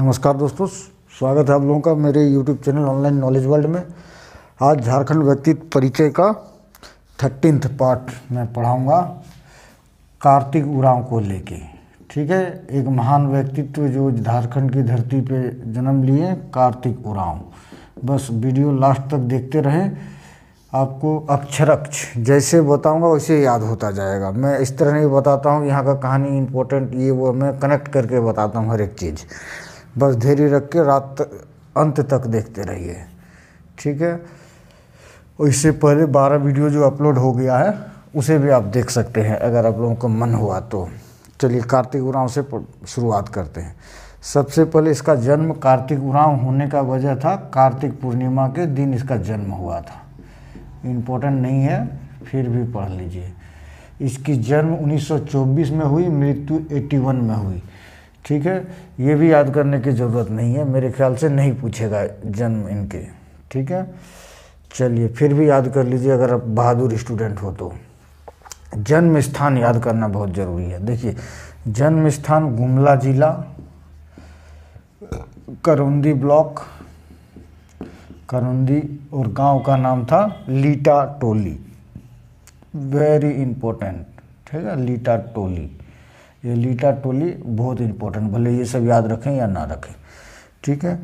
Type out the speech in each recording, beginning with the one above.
नमस्कार दोस्तों स्वागत है आप लोगों का मेरे YouTube channel online knowledge world में आज झारखंड व्यक्तित्व परिचय का थर्टीनथ पार्ट मैं पढ़ाऊंगा कार्तिक उराव को लेके ठीक है एक महान व्यक्तित्व जो झारखंड की धरती पे जन्म लिए कार्तिक उराव बस वीडियो लास्ट तक देखते रहें आपको अक्षरक्ष जैसे बताऊंगा वैसे याद होता जाएगा मैं इस तरह नहीं बताता हूँ यहाँ का कहानी इम्पोर्टेंट ये वो मैं कनेक्ट करके बताता हूँ हर एक चीज़ बस धैर्य रख के रात अंत तक देखते रहिए ठीक है और इससे पहले बारह वीडियो जो अपलोड हो गया है उसे भी आप देख सकते हैं अगर आप लोगों को मन हुआ तो चलिए कार्तिक उराव से शुरुआत करते हैं सबसे पहले इसका जन्म कार्तिक उराव होने का वजह था कार्तिक पूर्णिमा के दिन इसका जन्म हुआ था इम्पोर्टेंट नहीं है फिर भी पढ़ लीजिए इसकी जन्म 1924 में हुई मृत्यु 81 में हुई ठीक है ये भी याद करने की ज़रूरत नहीं है मेरे ख्याल से नहीं पूछेगा जन्म इनके ठीक है चलिए फिर भी याद कर लीजिए अगर आप बहादुर स्टूडेंट हो तो जन्म स्थान याद करना बहुत ज़रूरी है देखिए जन्म स्थान गुमला जिला करुंदी ब्लॉक करुंदी और गांव का नाम था लीटा टोली वेरी इंपॉर्टेंट ठीक है लीटा टोली ये लीटा टोली बहुत इंपॉर्टेंट भले ये सब याद रखें या ना रखें ठीक है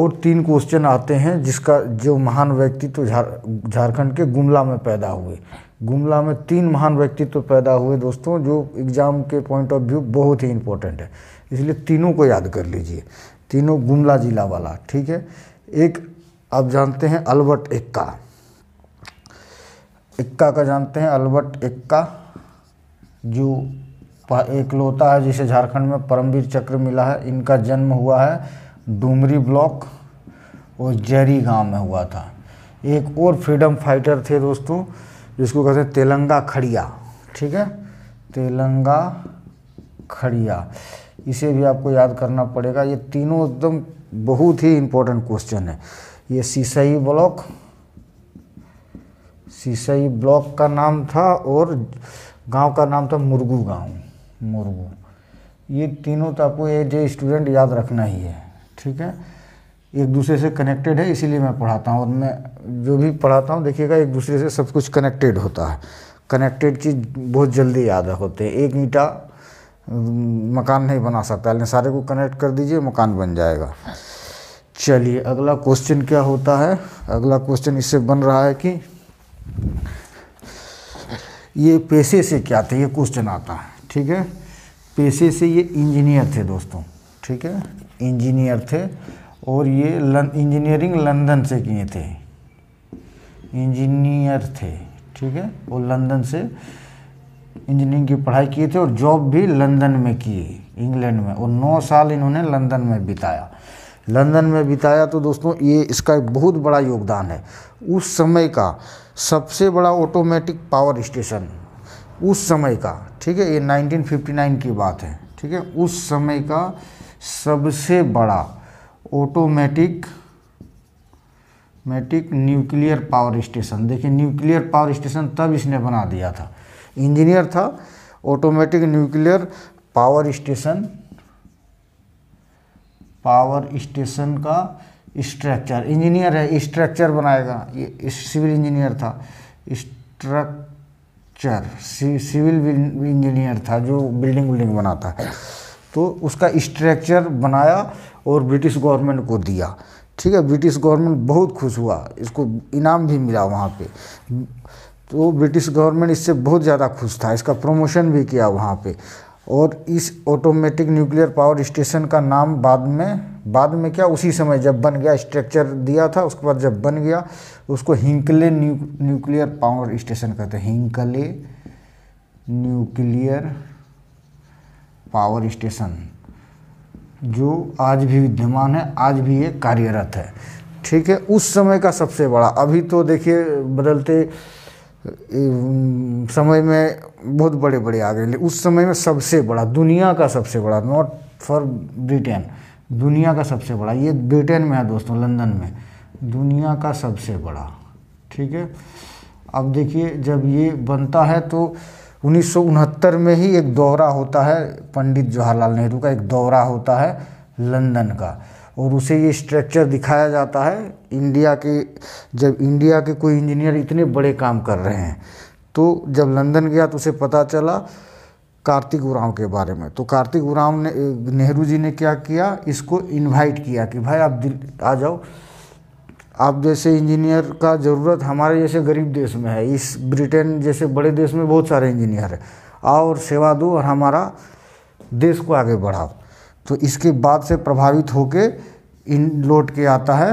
और तीन क्वेश्चन आते हैं जिसका जो महान व्यक्तित्व तो झारखंड जार, के गुमला में पैदा हुए गुमला में तीन महान व्यक्तित्व तो पैदा हुए दोस्तों जो एग्ज़ाम के पॉइंट ऑफ व्यू बहुत ही इम्पोर्टेंट है इसलिए तीनों को याद कर लीजिए तीनों गुमला जिला वाला ठीक है एक आप जानते हैं अल्बर्ट एक्का एक्का का जानते हैं अल्बर्ट एक्का जो इकलौता है जिसे झारखंड में परमवीर चक्र मिला है इनका जन्म हुआ है डूमरी ब्लॉक और जैरी गांव में हुआ था एक और फ्रीडम फाइटर थे दोस्तों जिसको कहते हैं तेलंगा खड़िया ठीक है तेलंगा खड़िया इसे भी आपको याद करना पड़ेगा ये तीनों एकदम बहुत ही इम्पोर्टेंट क्वेश्चन है ये सीसई ब्लॉक सीसई ब्लॉक का नाम था और गांव का नाम था मुर्गू गांव मुर्गू ये तीनों तो आपको ये जो स्टूडेंट याद रखना ही है ठीक है एक दूसरे से कनेक्टेड है इसीलिए मैं पढ़ाता हूँ और मैं जो भी पढ़ाता हूँ देखिएगा एक दूसरे से सब कुछ कनेक्टेड होता है कनेक्टेड चीज़ बहुत जल्दी याद होते हैं एक ईटा मकान नहीं बना सकता लेकिन सारे को कनेक्ट कर दीजिए मकान बन जाएगा चलिए अगला क्वेश्चन क्या होता है अगला क्वेश्चन इससे बन रहा है कि ये पैसे से क्या थे ये क्वेश्चन आता है ठीक है पेशे से ये इंजीनियर थे दोस्तों ठीक है इंजीनियर थे और ये लं, इंजीनियरिंग लंदन से किए थे इंजीनियर थे ठीक है वो लंदन से इंजीनियरिंग की पढ़ाई किए थे और जॉब भी लंदन में किए इंग्लैंड में और नौ साल इन्होंने लंदन में बिताया लंदन में बिताया तो दोस्तों ये इसका एक बहुत बड़ा योगदान है उस समय का सबसे बड़ा ऑटोमेटिक पावर स्टेशन उस समय का ठीक है ये 1959 की बात है ठीक है उस समय का सबसे बड़ा automatic matic nuclear power station देखिए न्यूक्लियर पावर स्टेशन तब इसने बना दिया था इंजीनियर था automatic nuclear power station power station का स्ट्रक्चर इंजीनियर है स्ट्रक्चर बनाएगा ये सिविल इंजीनियर था स्ट्रक स्ट्रक्चर सिविल इंजीनियर था जो बिल्डिंग बिल्डिंग बनाता है तो उसका स्ट्रक्चर बनाया और ब्रिटिश गवर्नमेंट को दिया ठीक है ब्रिटिश गवर्नमेंट बहुत खुश हुआ इसको इनाम भी मिला वहाँ पे तो ब्रिटिश गवर्नमेंट इससे बहुत ज़्यादा खुश था इसका प्रमोशन भी किया वहाँ पे और इस ऑटोमेटिक न्यूक्लियर पावर स्टेशन का नाम बाद में बाद में क्या उसी समय जब बन गया स्ट्रक्चर दिया था उसके बाद जब बन गया उसको Hinkley new nuclear power station कहते हैं हिंकले न्यूक्लियर पावर स्टेशन जो आज भी विद्यमान है आज भी ये कार्यरत है ठीक है उस समय का सबसे बड़ा अभी तो देखिए बदलते समय में बहुत बड़े बड़े आ गए उस समय में सबसे बड़ा दुनिया का सबसे बड़ा नॉट फॉर ब्रिटेन दुनिया का सबसे बड़ा ये ब्रिटेन में है दोस्तों लंदन में दुनिया का सबसे बड़ा ठीक है अब देखिए जब ये बनता है तो उन्नीस में ही एक दौरा होता है पंडित जवाहरलाल नेहरू का एक दौरा होता है लंदन का और उसे ये स्ट्रक्चर दिखाया जाता है इंडिया के जब इंडिया के कोई इंजीनियर इतने बड़े काम कर रहे हैं तो जब लंदन गया तो उसे पता चला कार्तिक उरांव के बारे में तो कार्तिक उराव ने नेहरू जी ने क्या किया इसको इनवाइट किया कि भाई आप आ जाओ आप जैसे इंजीनियर का ज़रूरत हमारे जैसे गरीब देश में है इस ब्रिटेन जैसे बड़े देश में बहुत सारे इंजीनियर हैं आओ और सेवा दो और हमारा देश को आगे बढ़ाओ तो इसके बाद से प्रभावित होके इन लौट के आता है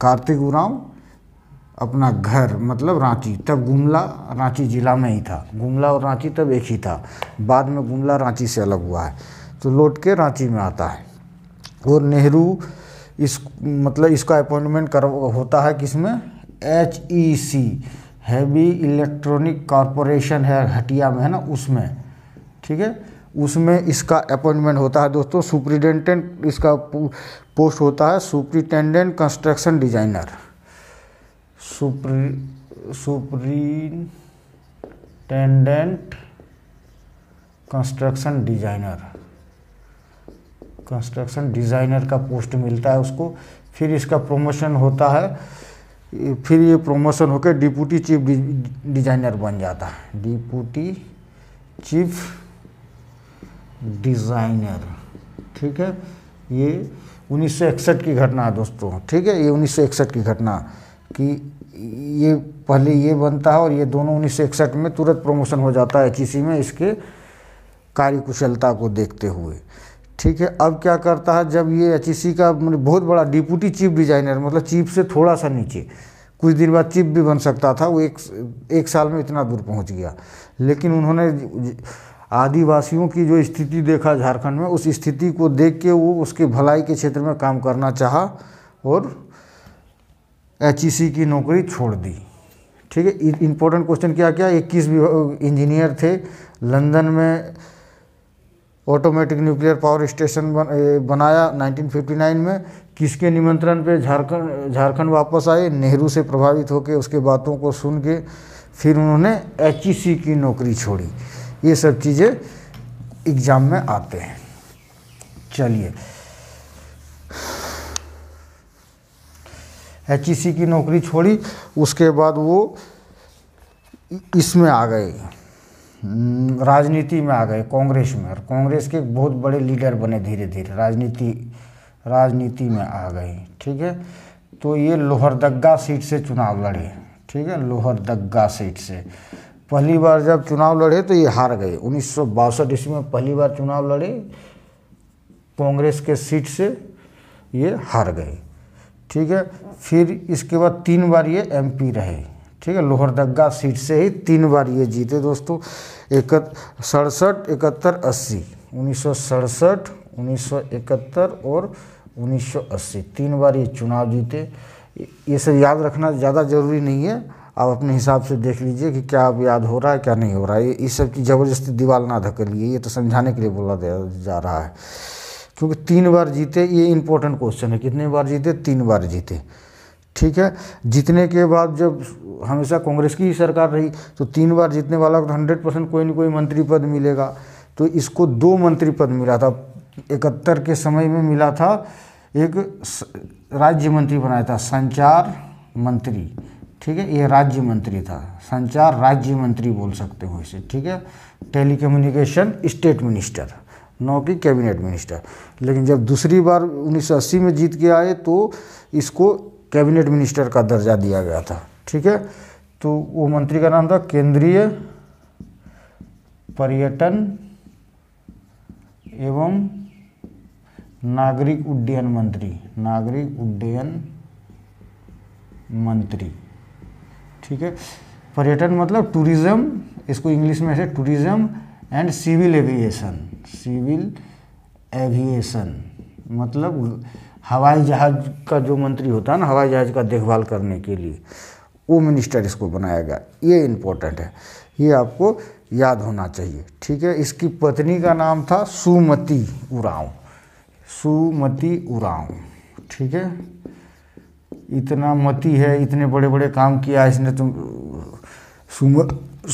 कार्तिक उरांव अपना घर मतलब रांची तब गुमला रांची ज़िला में ही था गुमला और रांची तब एक ही था बाद में गुमला रांची से अलग हुआ है तो लौट के रांची में आता है और नेहरू इस मतलब इसका अपॉइंटमेंट कर होता है किसमें H E C heavy electronic corporation है हटिया में है ना उसमें ठीक है उसमें इसका अपॉइंटमेंट होता है दोस्तों सुप्रिटेंडेंट इसका पोस्ट होता है superintendent construction designer superintendent construction designer construction designer का पोस्ट मिलता है उसको फिर इसका प्रमोशन होता है फिर ये प्रमोशन होकर डिप्यूटी चीफ डिजाइनर बन जाता है डिप्यूटी चीफ डिजाइनर ठीक है ये उन्नीस की घटना है दोस्तों ठीक है ये उन्नीस की घटना कि ये पहले ये बनता है और ये दोनों उन्नीस में तुरंत प्रमोशन हो जाता है एच में इसके कार्य कुशलता को देखते हुए ठीक है अब क्या करता है जब ये एच e का मतलब बहुत बड़ा डिप्यूटी चीफ डिजाइनर मतलब चीफ से थोड़ा सा नीचे कुछ दिन बाद चीफ भी बन सकता था वो एक एक साल में इतना दूर पहुंच गया लेकिन उन्होंने आदिवासियों की जो स्थिति देखा झारखंड में उस स्थिति को देख के वो उसके भलाई के क्षेत्र में काम करना चाहा और एच की नौकरी छोड़ दी ठीक है इम्पोर्टेंट क्वेश्चन क्या क्या इक्कीस इंजीनियर थे लंदन में ऑटोमेटिक न्यूक्लियर पावर स्टेशन बनाया 1959 में किसके निमंत्रण पे झारखंड झारखंड वापस आए नेहरू से प्रभावित होकर उसके बातों को सुन के फिर उन्होंने एच की नौकरी छोड़ी ये सब चीज़ें एग्ज़ाम में आते हैं चलिए एच की नौकरी छोड़ी उसके बाद वो इसमें आ गए राजनीति में आ गए कांग्रेस में और कांग्रेस के बहुत बड़े लीडर बने धीरे धीरे राजनीति राजनीति में आ गए ठीक है तो ये लोहरदग्गा सीट से चुनाव लड़े ठीक है लोहरदग्गा सीट से पहली बार जब चुनाव लड़े तो ये हार गए उन्नीस सौ बासठ ईस्वी में पहली बार चुनाव लड़े कांग्रेस के सीट से ये हार गए ठीक है फिर इसके बाद तीन बार ये एमपी रहे ठीक है लोहरदगा सीट से ही तीन बार ये जीते दोस्तों एक सड़सठ इकहत्तर अस्सी उन्नीस सौ सड़सठ उन्नीस सौ इकहत्तर और 1980 तीन बार ये चुनाव जीते ये सब याद रखना ज़्यादा ज़रूरी नहीं है आप अपने हिसाब से देख लीजिए कि क्या अब याद हो रहा है क्या नहीं हो रहा है ये इस सब की ज़बरदस्ती दीवार ना धकेलिए ये तो समझाने के लिए बोला जा रहा है क्योंकि तीन बार जीते ये इंपॉर्टेंट क्वेश्चन है कितने बार जीते तीन बार जीते ठीक है जीतने के बाद जब हमेशा कांग्रेस की ही सरकार रही तो तीन बार जीतने वाला तो हंड्रेड परसेंट कोई ना कोई मंत्री पद मिलेगा तो इसको दो मंत्री पद मिला था इकहत्तर के समय में मिला था एक राज्य मंत्री बनाया था संचार मंत्री ठीक है ये राज्य मंत्री था संचार राज्य मंत्री बोल सकते हो इसे ठीक है कम्युनिकेशन स्टेट मिनिस्टर नौ की कैबिनेट मिनिस्टर लेकिन जब दूसरी बार 1980 में जीत के आए तो इसको कैबिनेट मिनिस्टर का दर्जा दिया गया था ठीक है तो वो मंत्री का नाम था केंद्रीय पर्यटन एवं नागरिक उड्डयन मंत्री नागरिक उड्डयन मंत्री ठीक है पर्यटन मतलब टूरिज्म इसको इंग्लिश में है tourism and civil aviation civil aviation मतलब हवाई जहाज का जो मंत्री होता है ना हवाई जहाज का देखभाल करने के लिए वो मिनिस्टर इसको बनाया गया ये इम्पोर्टेंट है ये आपको याद होना चाहिए ठीक है इसकी पत्नी का नाम था सुमति उराव सुमति उराव ठीक है इतना मति है इतने बड़े बड़े काम किया इसने तुम तो सुम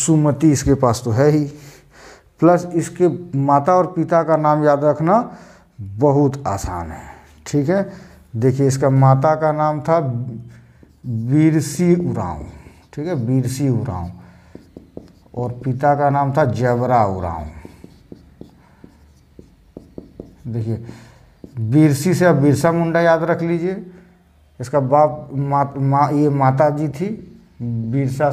सुमति इसके पास तो है ही प्लस इसके माता और पिता का नाम याद रखना बहुत आसान है ठीक है देखिए इसका माता का नाम था बीरसी उराव ठीक है बीरसी उराव और पिता का नाम था जबरा उराव देखिए बीरसी से आप बिरसा मुंडा याद रख लीजिए इसका बाप मा, मा ये माता जी थी बिरसा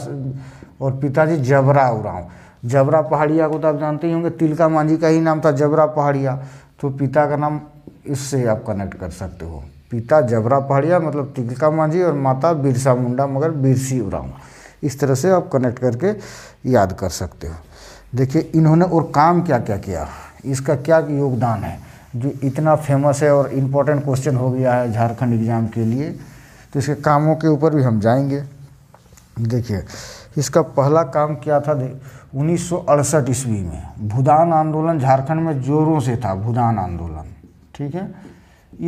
और पिताजी जबरा उराव जबरा पहाड़िया को तो आप जानते ही होंगे तिलका मांझी का ही नाम था जबरा पहाड़िया तो पिता का नाम इससे आप कनेक्ट कर सकते हो पिता जबरा पहाड़िया मतलब तिलका मांझी और माता बिरसा मुंडा मगर बिरसी उराव इस तरह से आप कनेक्ट करके याद कर सकते हो देखिए इन्होंने और काम क्या क्या किया इसका क्या योगदान है जो इतना फेमस है और इम्पोर्टेंट क्वेश्चन हो गया है झारखंड एग्ज़ाम के लिए तो इसके कामों के ऊपर भी हम जाएंगे देखिए इसका पहला काम क्या था उन्नीस सौ ईस्वी में भूदान आंदोलन झारखंड में जोरों से था भूदान आंदोलन ठीक है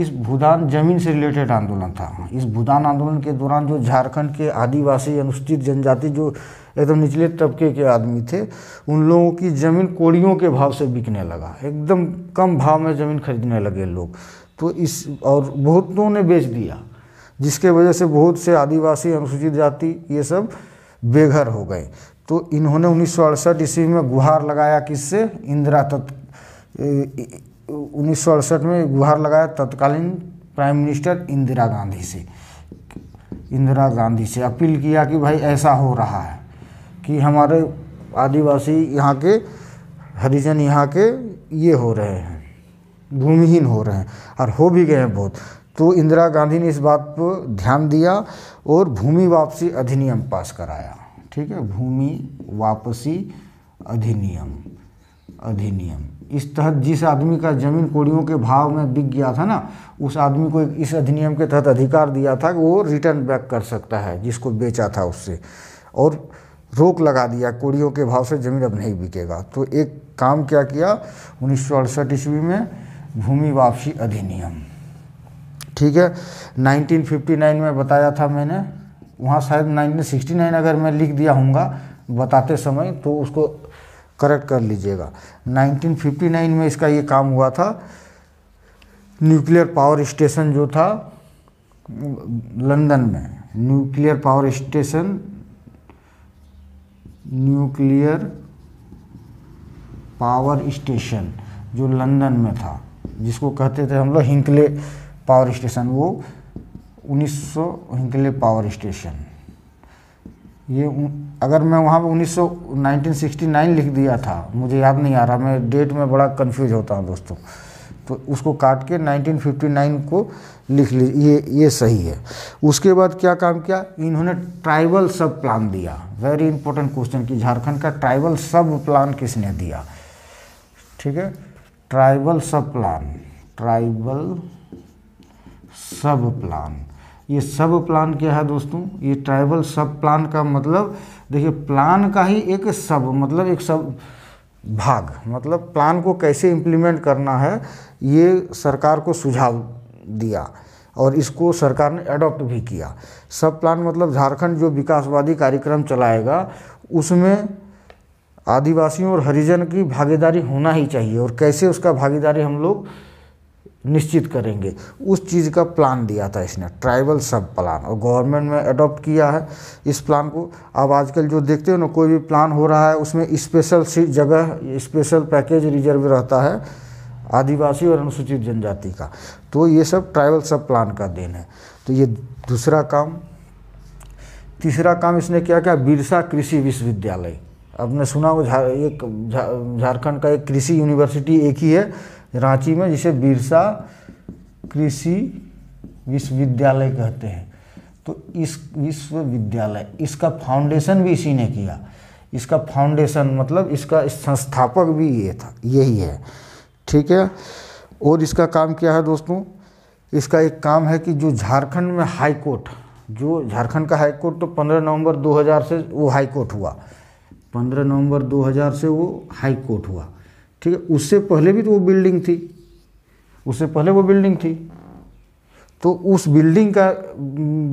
इस भूदान जमीन से रिलेटेड आंदोलन था इस भूदान आंदोलन के दौरान जो झारखंड के आदिवासी अनुसूचित जनजाति जो एकदम निचले तबके के आदमी थे उन लोगों की ज़मीन कोड़ियों के भाव से बिकने लगा एकदम कम भाव में ज़मीन खरीदने लगे लोग तो इस और बहुतों ने बेच दिया जिसके वजह से बहुत से आदिवासी अनुसूचित जाति ये सब बेघर हो गए तो इन्होंने उन्नीस सौ अड़सठ ईस्वी में गुहार लगाया किससे इंदिरा तत् उन्नीस सौ अड़सठ में गुहार लगाया तत्कालीन प्राइम मिनिस्टर इंदिरा गांधी से इंदिरा गांधी से अपील किया कि भाई ऐसा हो रहा है कि हमारे आदिवासी यहाँ के हरिजन यहाँ के ये हो रहे हैं भूमिहीन हो रहे हैं और हो भी गए हैं बहुत तो इंदिरा गांधी ने इस बात पर ध्यान दिया और भूमि वापसी अधिनियम पास कराया ठीक है भूमि वापसी अधिनियम अधिनियम इस तहत जिस आदमी का जमीन कोड़ियों के भाव में बिक गया था ना उस आदमी को इस अधिनियम के तहत अधिकार दिया था कि वो रिटर्न बैक कर सकता है जिसको बेचा था उससे और रोक लगा दिया कोड़ियों के भाव से जमीन अब नहीं बिकेगा तो एक काम क्या किया उन्नीस सौ ईस्वी में भूमि वापसी अधिनियम ठीक है 1959 में बताया था मैंने वहाँ शायद 1969 अगर मैं लिख दिया हूँगा बताते समय तो उसको करेक्ट कर लीजिएगा 1959 में इसका ये काम हुआ था न्यूक्लियर पावर स्टेशन जो था लंदन में nuclear power station nuclear power station जो लंदन में था जिसको कहते थे हम लोग हिंकले पावर स्टेशन वो उन्नीस सौ पावर स्टेशन ये अगर मैं वहाँ पे उन्नीस 1969 लिख दिया था मुझे याद नहीं आ रहा मैं डेट में बड़ा कंफ्यूज होता हूँ दोस्तों तो उसको काट के 1959 को लिख ली ये ये सही है उसके बाद क्या काम किया इन्होंने ट्राइबल सब प्लान दिया वेरी इंपॉर्टेंट क्वेश्चन कि झारखंड का ट्राइबल सब प्लान किसने दिया ठीक है ट्राइबल सब प्लान ट्राइबल सब प्लान ये सब प्लान क्या है दोस्तों ये ट्राइबल सब प्लान का मतलब देखिए प्लान का ही एक सब मतलब एक सब भाग मतलब प्लान को कैसे इम्प्लीमेंट करना है ये सरकार को सुझाव दिया और इसको सरकार ने अडॉप्ट भी किया सब प्लान मतलब झारखंड जो विकासवादी कार्यक्रम चलाएगा उसमें आदिवासियों और हरिजन की भागीदारी होना ही चाहिए और कैसे उसका भागीदारी हम लोग निश्चित करेंगे उस चीज़ का प्लान दिया था इसने ट्राइबल सब प्लान और गवर्नमेंट ने अडॉप्ट किया है इस प्लान को अब आजकल जो देखते हो ना कोई भी प्लान हो रहा है उसमें स्पेशल जगह स्पेशल पैकेज रिजर्व रहता है आदिवासी और अनुसूचित जनजाति का तो ये सब ट्राइबल सब प्लान का देन है तो ये दूसरा काम तीसरा काम इसने क्या क्या बिरसा कृषि विश्वविद्यालय आपने सुना वो झा एक झारखंड का एक कृषि यूनिवर्सिटी एक ही है रांची में जिसे बिरसा कृषि विश्वविद्यालय कहते हैं तो इस विश्वविद्यालय इसका फाउंडेशन भी इसी ने किया इसका फाउंडेशन मतलब इसका संस्थापक भी ये था यही है ठीक है और इसका काम क्या है दोस्तों इसका एक काम है कि जो झारखंड में हाई कोर्ट जो झारखंड का हाई कोर्ट तो 15 नवंबर 2000 से वो हाई कोर्ट हुआ 15 नवंबर 2000 से वो हाई कोर्ट हुआ ठीक है उससे पहले भी तो वो बिल्डिंग थी उससे पहले वो बिल्डिंग थी तो उस बिल्डिंग का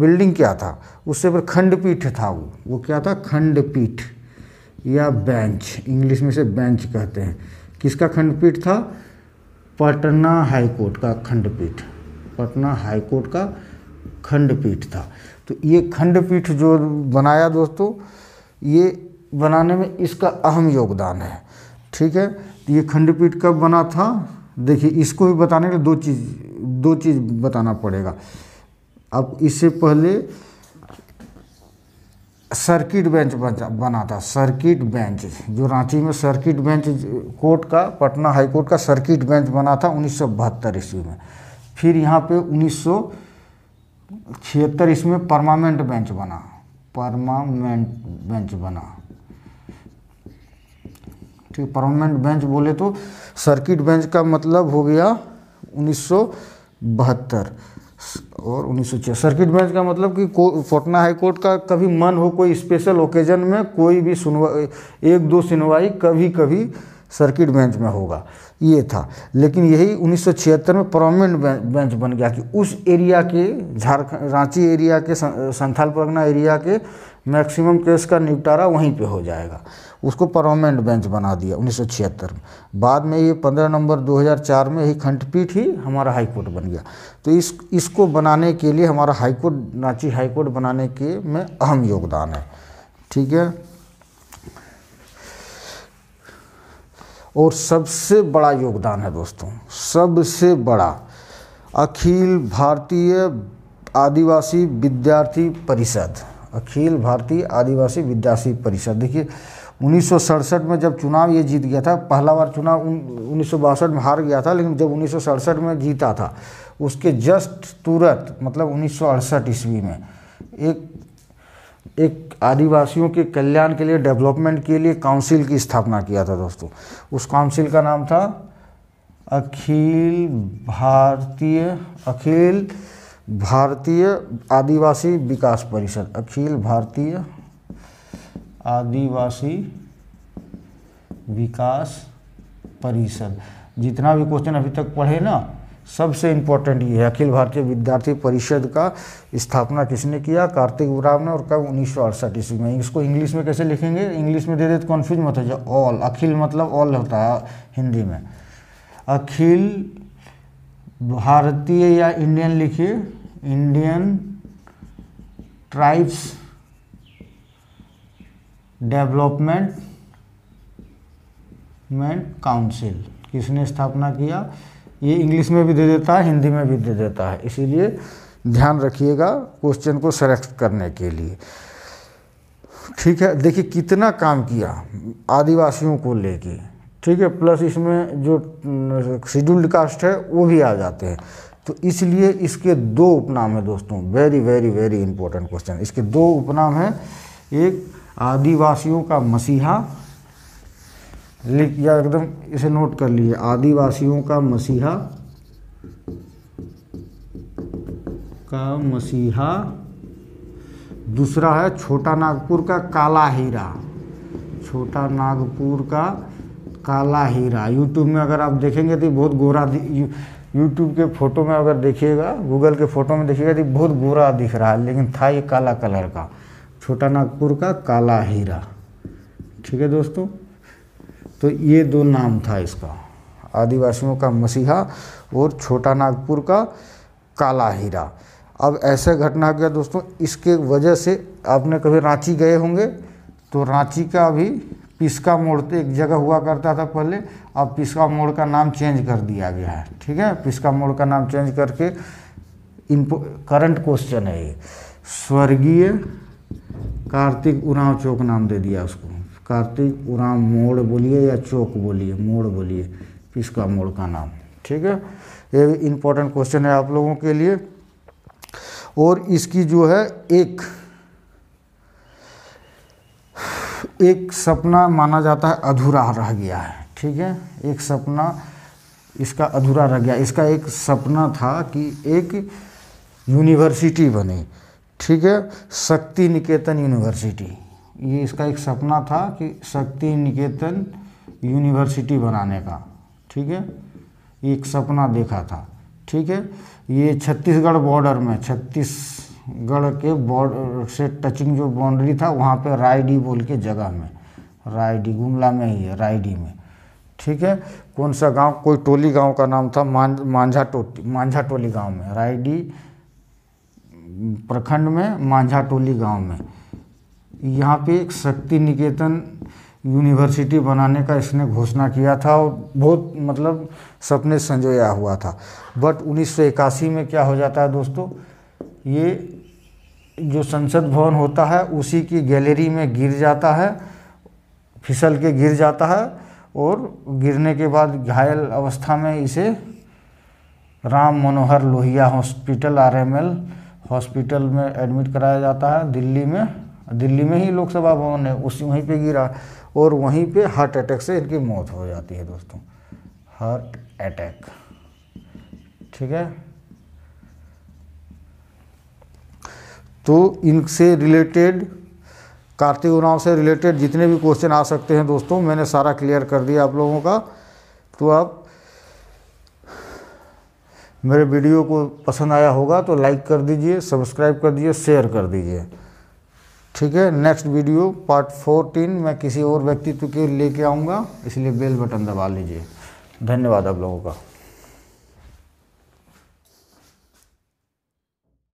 बिल्डिंग क्या था उससे पर खंडपीठ था वो वो क्या था खंडपीठ या बेंच इंग्लिश में से बेंच कहते हैं किसका खंडपीठ था पटना हाईकोर्ट का खंडपीठ पटना हाईकोर्ट का खंडपीठ था तो ये खंडपीठ जो बनाया दोस्तों ये बनाने में इसका अहम योगदान है ठीक है तो ये खंडपीठ कब बना था देखिए इसको भी बताने के लिए दो चीज़ दो चीज़ बताना पड़ेगा अब इससे पहले सर्किट बेंच बना था सर्किट बेंच जो रांची में सर्किट बेंच कोर्ट का पटना हाई कोर्ट का सर्किट बेंच बना था उन्नीस सौ ईस्वी में फिर यहाँ पे उन्नीस सौ छिहत्तर ईस्वी में परमानेंट बेंच बना परमानेंट बेंच बना ठीक है परमानेंट बेंच बोले तो सर्किट बेंच का मतलब हो गया उन्नीस और उन्नीस सर्किट बेंच का मतलब कि पटना हाई कोर्ट का कभी मन हो कोई स्पेशल ओकेजन में कोई भी सुनवाई एक दो सुनवाई कभी कभी सर्किट बेंच में होगा ये था लेकिन यही 1976 में परमानेंट बेंच बन गया कि उस एरिया के झारखंड रांची एरिया के संथाल परगना एरिया के मैक्सिमम केस का निपटारा वहीं पे हो जाएगा उसको परमानेंट बेंच बना दिया उन्नीस में बाद में ये 15 नंबर 2004 में ही खंडपीठ ही हमारा हाईकोर्ट बन गया तो इस इसको बनाने के लिए हमारा हाईकोर्ट रांची हाईकोर्ट बनाने के में अहम योगदान है ठीक है और सबसे बड़ा योगदान है दोस्तों सबसे बड़ा अखिल भारतीय आदिवासी विद्यार्थी परिषद अखिल भारतीय आदिवासी विद्यासी परिषद देखिए उन्नीस में जब चुनाव ये जीत गया था पहला बार चुनाव उन्नीस में हार गया था लेकिन जब उन्नीस में जीता था उसके जस्ट तुरंत मतलब उन्नीस ईस्वी में एक एक आदिवासियों के कल्याण के लिए डेवलपमेंट के लिए काउंसिल की स्थापना किया था दोस्तों उस काउंसिल का नाम था अखिल भारतीय अखिल भारतीय आदिवासी विकास परिषद अखिल भारतीय आदिवासी विकास परिषद जितना भी क्वेश्चन अभी तक पढ़े ना सबसे इम्पोर्टेंट ये है अखिल भारतीय विद्यार्थी परिषद का स्थापना किसने किया कार्तिक उराव ने और कब उन्नीस सौ अड़सठ ईस्वी में इसको इंग्लिश में कैसे लिखेंगे इंग्लिश में दे दे तो कन्फ्यूज मत हो जाए ऑल अखिल मतलब ऑल होता है हिंदी में अखिल भारतीय या इंडियन लिखिए इंडियन ट्राइब्स डेवलपमेंट काउंसिल किसने स्थापना किया ये इंग्लिश में भी दे देता है हिंदी में भी दे देता है इसीलिए ध्यान रखिएगा क्वेश्चन को सेलेक्ट करने के लिए ठीक है देखिए कितना काम किया आदिवासियों को लेके ठीक है प्लस इसमें जो शेड्यूल्ड कास्ट है वो भी आ जाते हैं तो इसलिए इसके दो उपनाम है दोस्तों very very very important question इसके दो उपनाम हैं एक आदिवासियों का मसीहा लिख या एकदम इसे नोट कर लिए आदिवासियों का मसीहा का मसीहा दूसरा है छोटा नागपुर का काला हीरा छोटा नागपुर का काला हीरा यूट्यूब में अगर आप देखेंगे तो बहुत गोरा यूट्यूब के फ़ोटो में अगर देखिएगा गूगल के फ़ोटो में देखिएगा तो बहुत गोरा दिख रहा है लेकिन था ये काला कलर का छोटा नागपुर का काला हीरा ठीक है दोस्तों तो ये दो नाम था इसका आदिवासियों का मसीहा और छोटा नागपुर का काला हीरा अब ऐसा घटना गया दोस्तों इसके वजह से आपने कभी रांची गए होंगे तो रांची का भी पिसका मोड़ते एक जगह हुआ करता था पहले अब पिसका मोड़ का नाम चेंज कर दिया गया है ठीक है पिसका मोड़ का नाम चेंज करके इम्पो करंट क्वेश्चन है ये स्वर्गीय कार्तिक उराव चौक नाम दे दिया उसको कार्तिक उराव मोड़ बोलिए या चौक बोलिए मोड़ बोलिए पिसका मोड़ का नाम ठीक है ये इम्पोर्टेंट क्वेश्चन है आप लोगों के लिए और इसकी जो है एक एक सपना माना जाता है अधूरा रह गया है ठीक है एक सपना इसका अधूरा रह गया इसका एक सपना था कि एक यूनिवर्सिटी बने ठीक है शक्ति निकेतन यूनिवर्सिटी ये इसका एक सपना था कि शक्ति निकेतन यूनिवर्सिटी बनाने का ठीक है एक सपना देखा था ठीक है ये छत्तीसगढ़ बॉर्डर में छत्तीसगढ़ के बॉर्डर से टचिंग जो बाउंड्री था वहाँ पे रायडी बोल के जगह में रायडी गुमला में ही है रायडी में ठीक है कौन सा गांव कोई टोली गांव का नाम था मान मांझा टोटी मांझा टोली गांव में रायडी प्रखंड में मांझा टोली गांव में यहाँ पे एक शक्ति निकेतन यूनिवर्सिटी बनाने का इसने घोषणा किया था और बहुत मतलब सपने संजोया हुआ था बट उन्नीस में क्या हो जाता है दोस्तों ये जो संसद भवन होता है उसी की गैलरी में गिर जाता है फिसल के गिर जाता है और गिरने के बाद घायल अवस्था में इसे Ram Manohar Lohia hospital RML hospital में एडमिट कराया जाता है दिल्ली में दिल्ली में ही लोकसभा भवन है उसी वहीं पे गिरा और वहीं पे हार्ट अटैक से इनकी मौत हो जाती है दोस्तों हार्ट अटैक ठीक है तो इनसे रिलेटेड कार्तिक उनाव से रिलेटेड जितने भी क्वेश्चन आ सकते हैं दोस्तों मैंने सारा क्लियर कर दिया आप लोगों का तो आप मेरे वीडियो को पसंद आया होगा तो लाइक कर दीजिए सब्सक्राइब कर दीजिए शेयर कर दीजिए ठीक है नेक्स्ट वीडियो पार्ट फोरटीन मैं किसी और व्यक्तित्व के लेके आऊँगा इसलिए बेल बटन दबा लीजिए धन्यवाद आप लोगों का